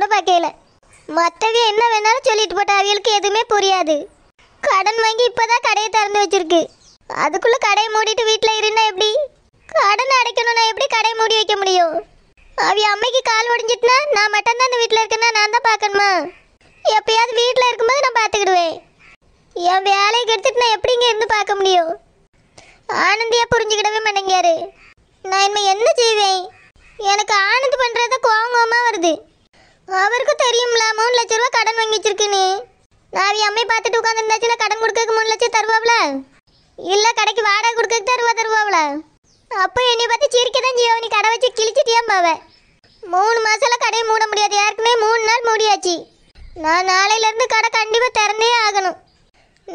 கூட பார்க்கல மற்றவ என்ன வேணாலும் சொல்லிட்டு போட்டா அவளுக்கு எதுவுமே புரியாது கடன் வாங்கி இப்போதான் கடையை திறந்து வச்சிருக்கு அதுக்குள்ளே கடையை மூடிட்டு வீட்டில் இருந்தா எப்படி கடன் அடைக்கணும்னா எப்படி கடையை மூடி வைக்க முடியும் அவி அம்மைக்கு கால் உடஞ்சிட்டுனா நான் மட்டும்தான் இந்த வீட்டில் இருக்கேன்னா நான் தான் பார்க்கணுமா எப்பயாவது வீட்டில் இருக்கும்போது நான் பார்த்துக்கிடுவேன் என் வேலையை கெடுத்துட்டு நான் எப்படிங்க இருந்து பார்க்க முடியும் ஆனந்தியாக புரிஞ்சுக்கிடவே மாட்டேங்காரு நான் இனிமேல் என்ன செய்வேன் லட்ச ரூபா கடன் வாங்கி வச்சிருக்கு நீ நான் அம்மையை பார்த்துட்டு உட்காந்துருந்தாச்சுல கடன் கொடுக்க மூணு லட்சம் தருவாப்ல இல்லை கடைக்கு வாடகை கொடுக்க தருவா தருவாப்ல அப்போ என்னை பார்த்து சிரிக்க தான் நீ கடை வச்சு கிழிச்சிட்டியாம் பாவேன் மூணு மாதம்லாம் கடையை மூட முடியாது யாருக்குமே மூணு நாள் மூடியாச்சு நான் நாளையிலேருந்து கடை கண்டிப்பாக திறந்தே ஆகணும்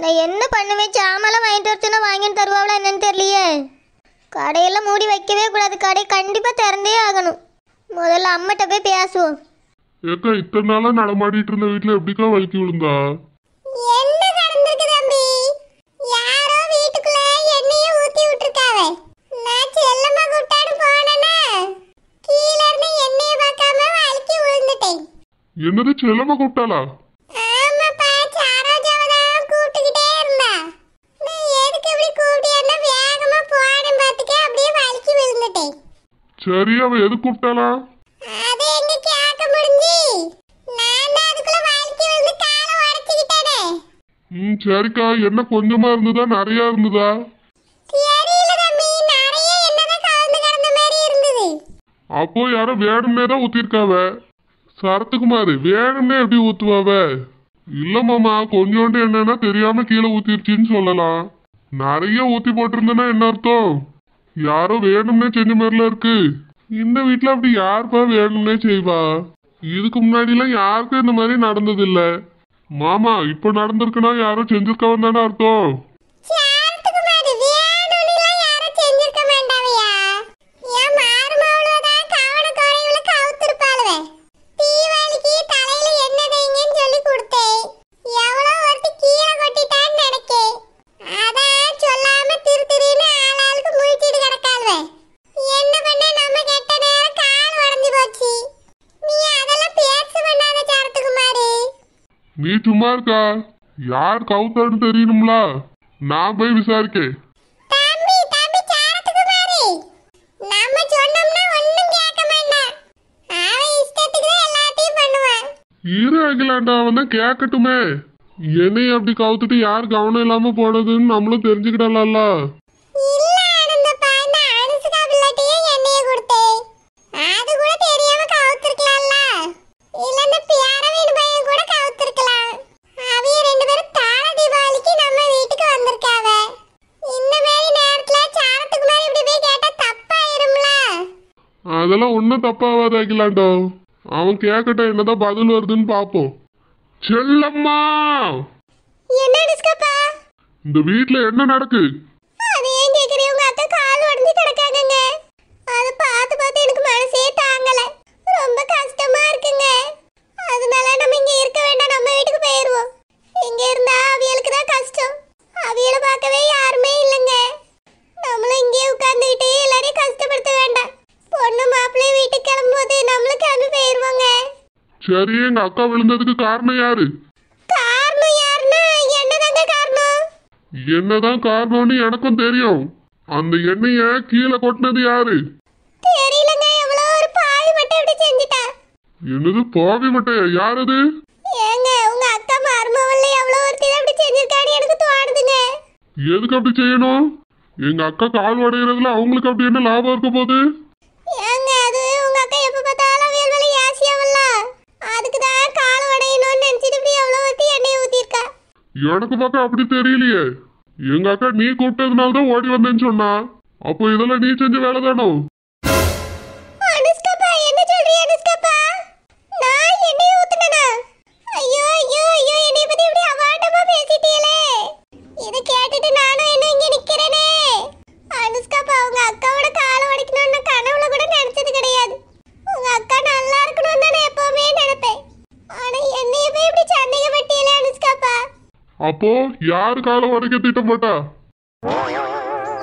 நான் என்ன பண்ணுவேன் சாமெல்லாம் வாங்கிட்டு வரச்சுன்னா வாங்கிட்டு தருவாங்களா என்னன்னு தெரியலையே கடையெல்லாம் மூடி வைக்கவே கூடாது கடை கண்டிப்பாக திறந்தே ஆகணும் முதல்ல அம்மாட்ட போய் பேசுவோம் ஏக்கா இத்தனை நாளா நடமாடிட்டு இருந்த வீட்டுல எப்படிக்கா வலிக்கு விழுந்தா என்னது செல்லமா கூப்பிட்டாளா சரி அவ எது கூப்பிட்டாளா சரிக்கா என்ன கொஞ்சமா இருந்ததா நிறைய இருந்ததா அப்போ யாரோ வேணும்னே தான் ஊத்திருக்காவ சரத்துக்குமார் வேணும்னே எப்படி ஊத்துவாவ இல்ல மாமா கொஞ்சோண்டு என்னன்னா தெரியாம கீழே ஊத்திருச்சுன்னு சொல்லலாம் நிறைய ஊத்தி போட்டிருந்தேன்னா என்ன அர்த்தம் யாரோ வேணும்னே செஞ்ச மாதிரிலாம் இருக்கு இந்த வீட்டுல அப்படி யாருப்பா வேணும்னே செய்வா இதுக்கு முன்னாடிலாம் யாருக்கும் இந்த மாதிரி நடந்ததில்லை மாமா இப்போ நடந்திருக்குன்னா யாரோ செஞ்சிருக்க வந்தானே அர்த்தம் நீ சும்மா இருக்கா யார் கவுத்தான்னு தெரியணும்ல நான் போய் விசாரிக்கேன் இரு அகிலாண்டா வந்து கேட்கட்டுமே அப்படி கவுத்துட்டு யார் கவனம் இல்லாம போனதுன்னு நம்மளும் தெரிஞ்சுக்கிடலாம்ல இதெல்லாம் ஒன்றும் தப்பாவாத அகிலாண்டா அவன் கேட்கட்ட என்னதான் பதில் வருதுன்னு பார்ப்போம் செல்லம்மா இந்த வீட்டில் என்ன நடக்கு சரி எங்க அக்கா விழுந்ததுக்கு காரணம் யாரு என்னதான் காரணம்னு எனக்கும் தெரியும் அந்த எண்ணெய கீழே கொட்டினது யாரு என்னது பாவி மட்டையா யார் அது எதுக்கு அப்படி செய்யணும் எங்க அக்கா கால் உடையிறதுல அவங்களுக்கு அப்படி என்ன லாபம் இருக்க போகுது எனக்கு பார்த்தா அப்படி தெரியலையே எங்க அக்கா நீ கூப்பிட்டதுனால தான் ஓடி வந்தேன்னு சொன்னா அப்போ இதெல்லாம் நீ செஞ்ச வேலை தானோ அப்போ யாரு கால உடைக்க திட்டம் போட்டா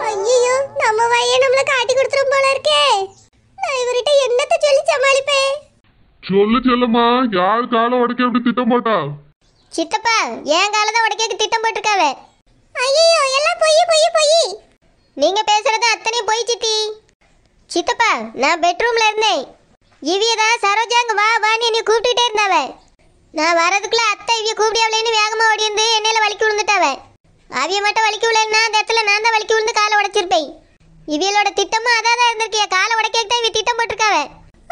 ஐயோ நம்ம வாயே நம்மள காட்டி கொடுத்துரும் போல இருக்கே நான் இவர்கிட்ட என்னத்த சொல்லி சமாளிப்பேன் சொல்லு சொல்லுமா யாரு கால உடைக்க அப்படி திட்டம் போட்டா சித்தப்பா ஏன் கால தான் உடைக்க திட்டம் போட்டிருக்காவே ஐயோ எல்லாம் பொய் பொய் பொய் நீங்க பேசுறது அத்தனை பொய் சித்தி சித்தப்பா நான் பெட்ரூம்ல இருந்தேன் இவியதான் சரோஜாங்க வா வான்னு என்னை கூப்பிட்டுட்டே இருந்தாவே நான் வரதுக்குள்ள அத்தை இவ கூப்பிடியாவிலேன்னு வேகமா ஓடி வந்து என்னையில வலிக்கு விழுந்துட்டாவே அவிய மட்டும் வலிக்க விழுன்னா அந்த இடத்துல நான் தான் வலிக்கு விழுந்து காலை உடைச்சிருப்பேன் இவியலோட திட்டமும் அதான் தான் இருந்திருக்கியா காலை உடைக்க இவ திட்டம் போட்டிருக்காவே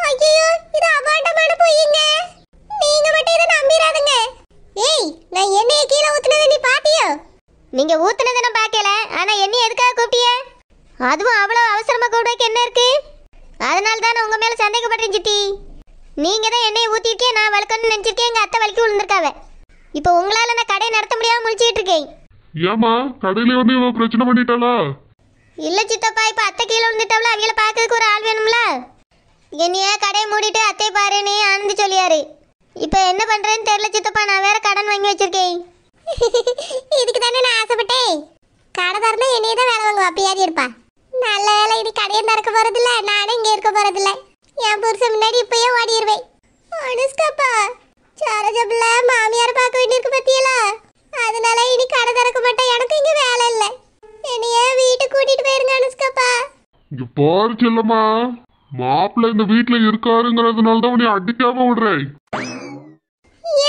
ஐயோ இது அபாண்டமான போயிங்க நீங்க மட்டும் இதை நம்பிடாதுங்க ஏய் நான் எண்ணெயை கீழே ஊத்துனதை நீ பாத்தியோ நீங்க ஊத்துனதை நான் பார்க்கல ஆனா எண்ணெய் எதுக்காக கூப்பிட்டிய அதுவும் அவ்வளவு அவசரமா கூட என்ன இருக்கு அதனால தான் உங்க மேல சந்தேகப்படுறேன் சித்தி நீங்க தான் என்னை ஊத்திருக்கே நான் வளர்க்கணும்னு நினைச்சிருக்கேன் வந்திருக்காவ இப்போ உங்களால் நான் கடையை நடத்த முடியாமல் முடிச்சுக்கிட்டு இருக்கேன் ஏமா கடையில வந்து இவ பிரச்சனை பண்ணிட்டாளா இல்லை சித்தப்பா இப்போ அத்தை கீழே விழுந்துட்டாவில் அவங்கள பார்க்கறதுக்கு ஒரு ஆள் வேணும்ல என்னையே கடையை மூடிட்டு அத்தை நீ ஆனந்து சொல்லியாரு இப்போ என்ன பண்ணுறேன்னு தெரியல சித்தப்பா நான் வேற கடன் வாங்கி வச்சிருக்கேன் இதுக்கு தானே நான் ஆசைப்பட்டேன் கடை திறந்தா என்னையே தான் வேலை வாங்குவா அப்படியாவது இருப்பா நல்ல வேலை இனி கடையை திறக்க போகிறதில்ல நானும் இங்கே இருக்க போகிறதில்ல என் புருஷன் முன்னாடி இப்பயே ஓடிடுவேன் அனுஷ்காப்பா சரோஜபிள்ள மாமியார் பார்க்க வேண்டியிருக்கு பத்தியலா அதனால இனி கடை திறக்க மாட்டேன் எனக்கு இங்க வேலை இல்ல என்னைய வீட்டுக்கு கூட்டிட்டு போயிருங்க அனுஷ்காப்பா இங்க பாரு செல்லம்மா மாப்பிள்ள இந்த வீட்டுல இருக்காருங்கிறதுனால தான் உன்னை அடிக்காம விடுறேன்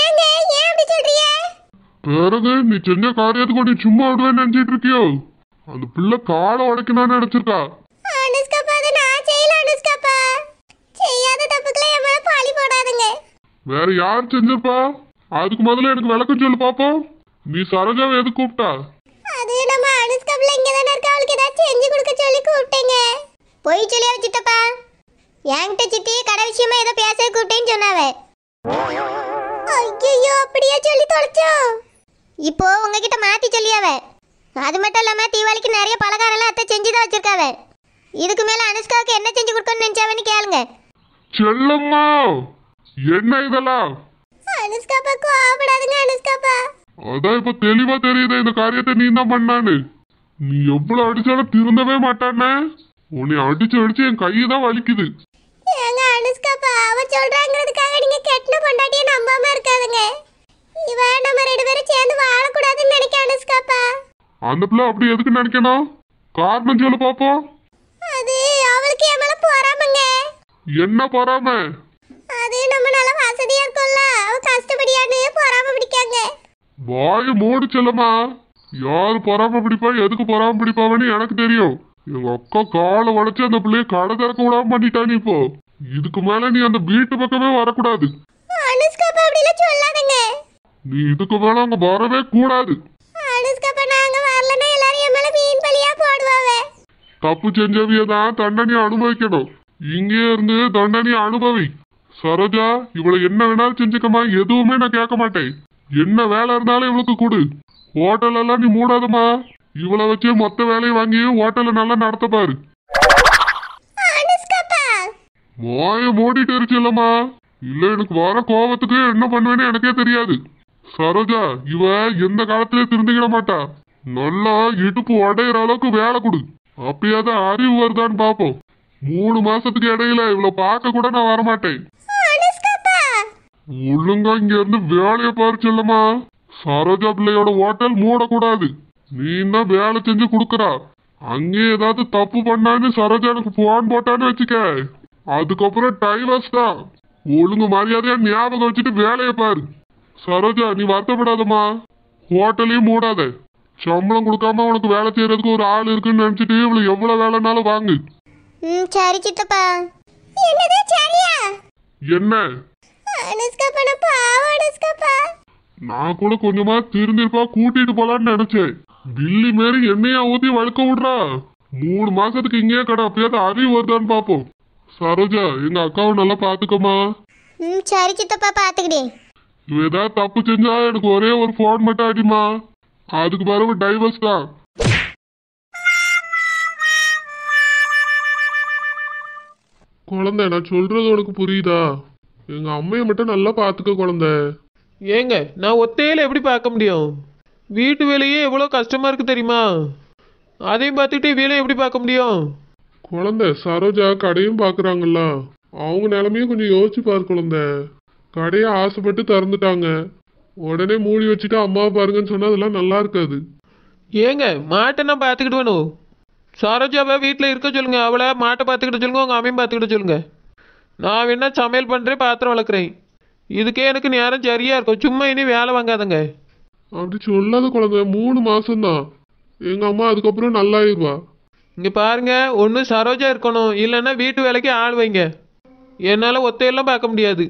ஏன் அப்படி சொல்றீங்க பிறகு நீ செஞ்ச காரியத்துக்கு நீ சும்மா விடுவேன்னு நினைச்சிட்டு இருக்கியோ அந்த பிள்ளை காலை உடைக்கணும்னு நினைச்சிருக்கா வேற யார் செஞ்சிருப்பா அதுக்கு முதல்ல எனக்கு விளக்கம் சொல்லு பாப்போம் நீ சரோஜாவை எதுக்கு கூப்பிட்டா அது நம்ம அனுஷ்கா பிள்ளைங்க தானே இருக்கா அவளுக்கு ஏதாச்சும் செஞ்சு கொடுக்க சொல்லி கூப்பிட்டேங்க போய் சொல்லியா சித்தப்பா என்கிட்ட சித்தி கடை விஷயமா ஏதோ பேச கூப்பிட்டேன்னு சொன்னாவே ஐயோ அப்படியே சொல்லி தொலைச்சோம் இப்போ உங்ககிட்ட மாத்தி சொல்லியாவே அது மட்டும் இல்லாம தீபாவளிக்கு நிறைய பலகாரம்லாம் அத்தை செஞ்சு தான் வச்சிருக்காவே இதுக்கு மேல அனுஷ்காவுக்கு என்ன செஞ்சு கொடுக்கணும்னு நினைச்சாவேன்னு கேளுங்க செல்லம்மா என்ன இதெல்லாம் அனுஷ்காப்பா கோவப்படாதீங்க அனுஷ்காப்பா அதான் இப்ப தெளிவா தெரியுது இந்த காரியத்தை நீ தான் பண்ணான்னு நீ எவ்வளவு அடிச்சாலும் திருந்தவே மாட்டானே உன்னை அடிச்சு அடிச்சு என் கையை தான் வலிக்குது ஏங்க அனுஷ்காப்பா அவ சொல்றாங்கிறதுக்காக நீங்க கெட்ட பொண்டாட்டிய நம்பாம இருக்காதுங்க இவ நம்ம ரெண்டு பேரும் சேர்ந்து வாழக்கூடாதுன்னு நினைக்க அனுஷ்காப்பா அந்த பிள்ளை அப்படி எதுக்கு நினைக்கணும் காரணம் சொல்லு பாப்போம் அது அவளுக்கு என் மேல போறாமங்க என்ன போறாம சொல்ல அவ கஷ்டப்படியான்னு பொறாம பிடிக்காங்க வாய மூடு செல்லம்மா யார் பொறாம பிடிப்பா எதுக்கு பொறாம பிடிப்பாவன்னு எனக்கு தெரியும் எங்க அக்கா காலை உடைச்சு அந்த பிள்ளைய கடை திறக்க விடாம பண்ணிட்டான் இப்போ இதுக்கு மேல நீ அந்த வீட்டு பக்கமே வரக்கூடாது நீ இதுக்கு மேல அங்க வரவே கூடாது தப்பு செஞ்சவிய தான் தண்டனை அனுபவிக்கணும் இங்கே இருந்து தண்டனை அனுபவி சரோஜா இவளை என்ன வேணாலும் செஞ்சுக்கமா எதுவுமே நான் கேட்க மாட்டேன் என்ன வேலை இருந்தாலும் இவளுக்கு கொடு ஹோட்டல் எல்லாம் நீ மூடாதம்மா இவளை வச்சு மொத்த வேலையை வாங்கி ஹோட்டலை நல்லா நடத்த பாரு வாய மூடிட்டு இருச்சுல்லம்மா இல்ல எனக்கு வர கோபத்துக்கு என்ன பண்ணுவேன்னு எனக்கே தெரியாது சரோஜா இவ எந்த காலத்திலயும் திருந்திக்கிட மாட்டா நல்லா இடுப்பு உடையிற அளவுக்கு வேலை கொடு அப்படியாவது அறிவு வருதான்னு பாப்போம் மூணு மாசத்துக்கு இடையில இவ்வளவு பார்க்க கூட நான் வரமாட்டேன் ஒழுங்கா இங்க இருந்து வேலையை பாரு செல்லம்மா சரோஜா பிள்ளையோட ஹோட்டல் மூடக்கூடாது நீ தான் வேலை செஞ்சு கொடுக்குறா அங்கேயே ஏதாவது தப்பு பண்ணான்னு சரோஜா எனக்கு போன் போட்டான்னு வச்சுக்க அதுக்கப்புறம் டைவர்ஸ் தான் ஒழுங்கு மரியாதையா ஞாபகம் வச்சுட்டு வேலையை பாரு சரோஜா நீ வருத்தப்படாதம்மா ஹோட்டலையும் மூடாத சம்பளம் கொடுக்காம உனக்கு வேலை செய்யறதுக்கு ஒரு ஆள் இருக்குன்னு நினைச்சிட்டு இவ்வளவு எவ்வளவு வேலைனாலும் வாங்கு சரி சித்தப்பா என்ன அனுஷ்கா நான் பாவம் அனுஷ்காப்பா நான் கூட கொஞ்சமா திருந்திருப்பா கூட்டிட்டு போலான்னு நினைச்சேன் பில்லி மாரி எண்ணெயா ஊத்தி வழுக்க விடுறா மூணு மாசத்துக்கு இங்கேயே கடை அப்படியாவது அறிவு வருதான்னு பாப்போம் சரோஜா எங்க அக்காவை நல்லா பாத்துக்கோமா ம் சரி சித்தப்பா பாத்துக்கிட்டே இவ ஏதாவது தப்பு செஞ்சா எனக்கு ஒரே ஒரு ஃபோன் மட்டும் அடிமா அதுக்கு பிறகு டைவர்ஸ் தான் குழந்தை நான் சொல்றது உனக்கு புரியுதா எங்க அம்மையை மட்டும் நல்லா பார்த்துக்க குழந்த ஏங்க நான் ஒத்தையில எப்படி பார்க்க முடியும் வீட்டு வேலையே எவ்வளோ கஷ்டமா இருக்கு தெரியுமா அதையும் பார்த்துக்கிட்டு வேலையை எப்படி பார்க்க முடியும் குழந்த சரோஜா கடையும் பார்க்குறாங்கல்ல அவங்க நிலமையும் கொஞ்சம் யோசிச்சு பாரு குழந்த கடையை ஆசைப்பட்டு திறந்துட்டாங்க உடனே மூடி வச்சுட்டு அம்மாவை பாருங்கன்னு சொன்னால் அதெல்லாம் நல்லா இருக்காது ஏங்க மாட்டை நான் பார்த்துக்கிட்டு வேணும் சரோஜாவை வீட்டில் இருக்க சொல்லுங்க அவளை மாட்டை பார்த்துக்கிட்டு சொல்லுங்க உங்கள் அம்மையும் பார்த்துக்கிட்டு சொல்லுங்க நான் வேணா சமையல் பண்ணுறேன் பாத்திரம் வளர்க்குறேன் இதுக்கே எனக்கு நேரம் சரியா இருக்கும் சும்மா இனி வேலை வாங்காதங்க அப்படி சொல்லாத குழந்தை மூணு மாசம்தான் எங்க அம்மா அதுக்கப்புறம் நல்லா ஆயிடுவா இங்க பாருங்க ஒன்று சரோஜா இருக்கணும் இல்லைன்னா வீட்டு வேலைக்கு ஆள் வைங்க என்னால் ஒத்தையெல்லாம் பார்க்க முடியாது